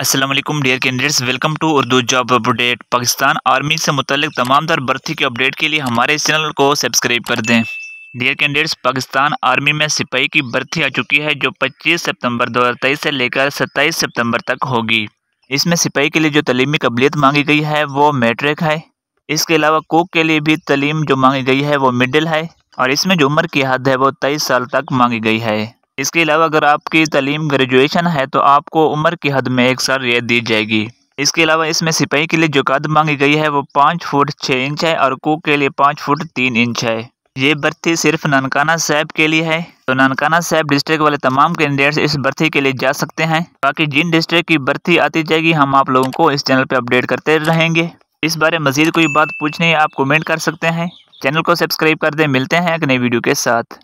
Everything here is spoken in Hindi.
Aslam dear candidates welcome to Urdu job update Pakistan army से मुतलिक तमाम तर भर्ती के अपडेट के लिए हमारे इस चैनल को सब्सक्राइब कर दें डियर कैंडिडेट्स पाकिस्तान आर्मी में सिपाही की भर्ती आ चुकी है जो 25 सितंबर 2023 से लेकर 27 सितंबर तक होगी इसमें सिपाही के लिए जो तलीमी कबलीत मांगी गई है वो मेट्रिक है इसके अलावा कोक के लिए भी तलीम जो मांगी गई है वो मिडिल है और इसमें जो उम्र की हद है वो तेईस साल तक मांगी गई है इसके अलावा अगर आपकी तलीम ग्रेजुएशन है तो आपको उम्र की हद में एक साल रियायत दी जाएगी इसके अलावा इसमें सिपाही के लिए जो कद मांगी गई है वो पाँच फुट छः इंच है और कुक के लिए पाँच फुट तीन इंच है ये भर्ती सिर्फ ननकाना साहब के लिए है तो ननकाना साहब डिस्ट्रिक्ट वाले तमाम कैंडिडेट्स इस भर्ती के लिए जा सकते हैं बाकी जिन डिस्ट्रिक्ट की भर्ती आती जाएगी हम आप लोगों को इस चैनल पर अपडेट करते रहेंगे इस बारे मजीद कोई बात पूछनी है आप कमेंट कर सकते हैं चैनल को सब्सक्राइब कर दें मिलते हैं एक नई वीडियो के साथ